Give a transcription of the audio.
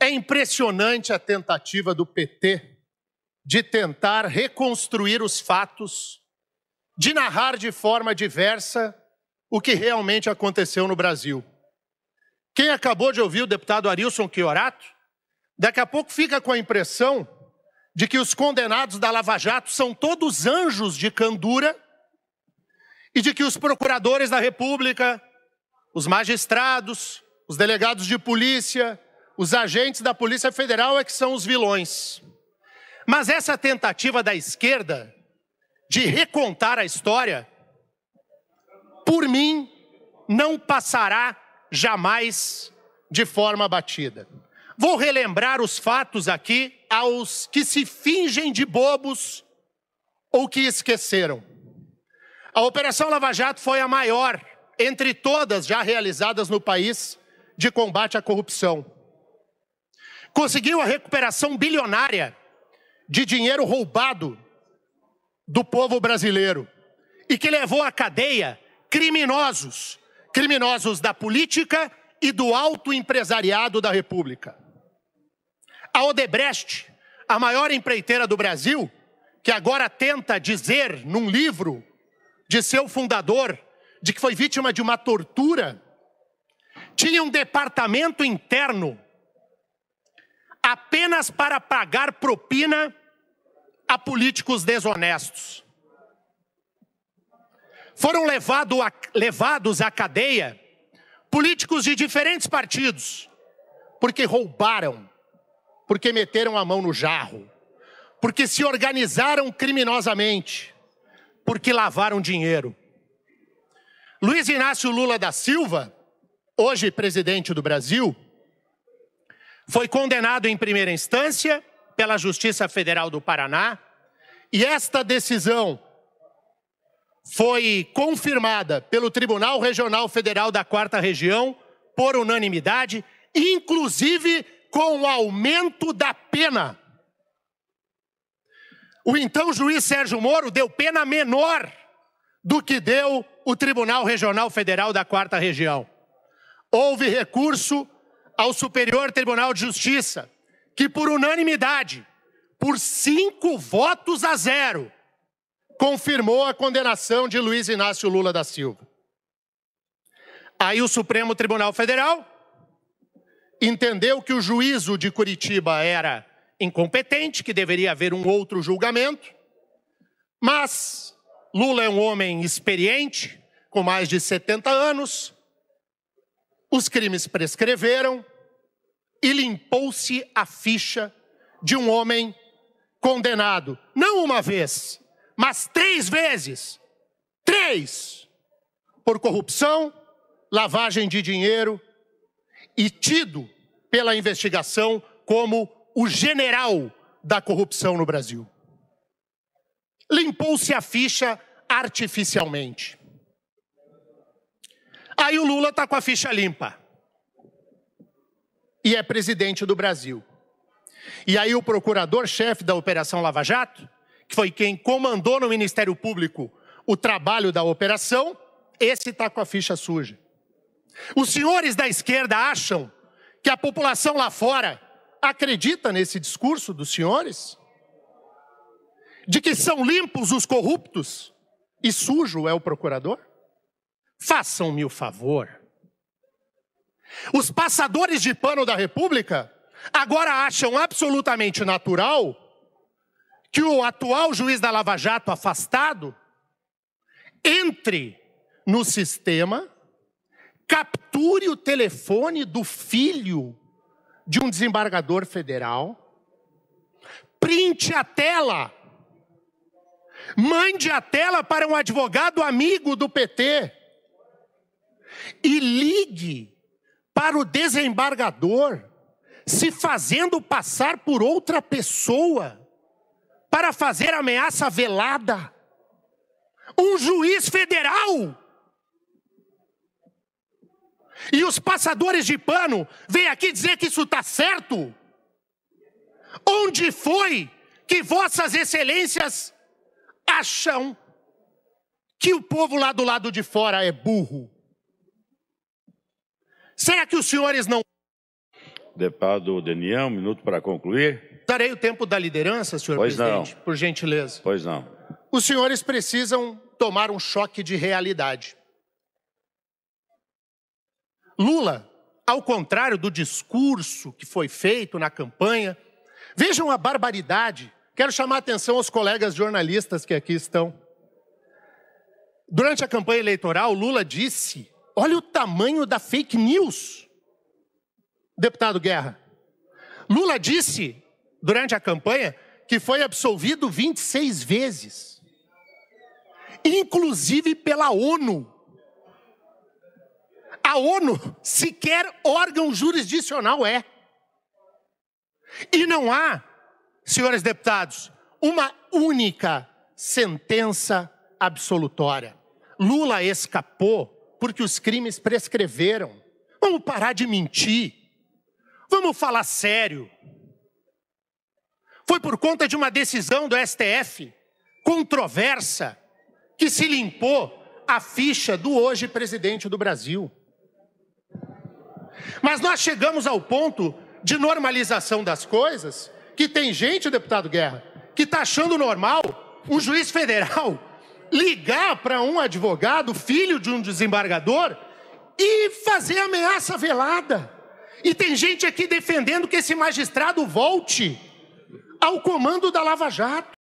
É impressionante a tentativa do PT de tentar reconstruir os fatos, de narrar de forma diversa o que realmente aconteceu no Brasil. Quem acabou de ouvir o deputado Arilson Chiorato, daqui a pouco fica com a impressão de que os condenados da Lava Jato são todos anjos de candura e de que os procuradores da República, os magistrados, os delegados de polícia, os agentes da Polícia Federal é que são os vilões. Mas essa tentativa da esquerda de recontar a história, por mim, não passará jamais de forma batida. Vou relembrar os fatos aqui aos que se fingem de bobos ou que esqueceram. A Operação Lava Jato foi a maior entre todas já realizadas no país de combate à corrupção conseguiu a recuperação bilionária de dinheiro roubado do povo brasileiro e que levou à cadeia criminosos, criminosos da política e do alto empresariado da República. A Odebrecht, a maior empreiteira do Brasil, que agora tenta dizer num livro de seu fundador de que foi vítima de uma tortura, tinha um departamento interno apenas para pagar propina a políticos desonestos. Foram levado a, levados à cadeia políticos de diferentes partidos, porque roubaram, porque meteram a mão no jarro, porque se organizaram criminosamente, porque lavaram dinheiro. Luiz Inácio Lula da Silva, hoje presidente do Brasil, foi condenado em primeira instância pela Justiça Federal do Paraná e esta decisão foi confirmada pelo Tribunal Regional Federal da Quarta Região por unanimidade, inclusive com o aumento da pena. O então juiz Sérgio Moro deu pena menor do que deu o Tribunal Regional Federal da Quarta Região. Houve recurso ao Superior Tribunal de Justiça, que por unanimidade, por cinco votos a zero, confirmou a condenação de Luiz Inácio Lula da Silva. Aí o Supremo Tribunal Federal entendeu que o juízo de Curitiba era incompetente, que deveria haver um outro julgamento, mas Lula é um homem experiente, com mais de 70 anos, os crimes prescreveram e limpou-se a ficha de um homem condenado. Não uma vez, mas três vezes. Três! Por corrupção, lavagem de dinheiro e tido pela investigação como o general da corrupção no Brasil. Limpou-se a ficha artificialmente. Aí o Lula está com a ficha limpa. E é presidente do Brasil. E aí o procurador-chefe da Operação Lava Jato, que foi quem comandou no Ministério Público o trabalho da operação, esse está com a ficha suja. Os senhores da esquerda acham que a população lá fora acredita nesse discurso dos senhores? De que são limpos os corruptos e sujo é o procurador? Façam-me o favor. Os passadores de pano da República agora acham absolutamente natural que o atual juiz da Lava Jato afastado entre no sistema, capture o telefone do filho de um desembargador federal, printe a tela, mande a tela para um advogado amigo do PT e ligue para o desembargador, se fazendo passar por outra pessoa para fazer ameaça velada. Um juiz federal. E os passadores de pano vêm aqui dizer que isso está certo? Onde foi que vossas excelências acham que o povo lá do lado de fora é burro? Será que os senhores não. Deputado Denian, um minuto para concluir. Darei o tempo da liderança, senhor pois presidente, não. por gentileza. Pois não. Os senhores precisam tomar um choque de realidade. Lula, ao contrário do discurso que foi feito na campanha, vejam a barbaridade. Quero chamar a atenção aos colegas jornalistas que aqui estão. Durante a campanha eleitoral, Lula disse Olha o tamanho da fake news, deputado Guerra. Lula disse durante a campanha que foi absolvido 26 vezes, inclusive pela ONU. A ONU sequer órgão jurisdicional é. E não há, senhores deputados, uma única sentença absolutória. Lula escapou porque os crimes prescreveram. Vamos parar de mentir. Vamos falar sério. Foi por conta de uma decisão do STF controversa que se limpou a ficha do hoje presidente do Brasil. Mas nós chegamos ao ponto de normalização das coisas que tem gente, deputado Guerra, que está achando normal um juiz federal ligar para um advogado, filho de um desembargador, e fazer ameaça velada. E tem gente aqui defendendo que esse magistrado volte ao comando da Lava Jato.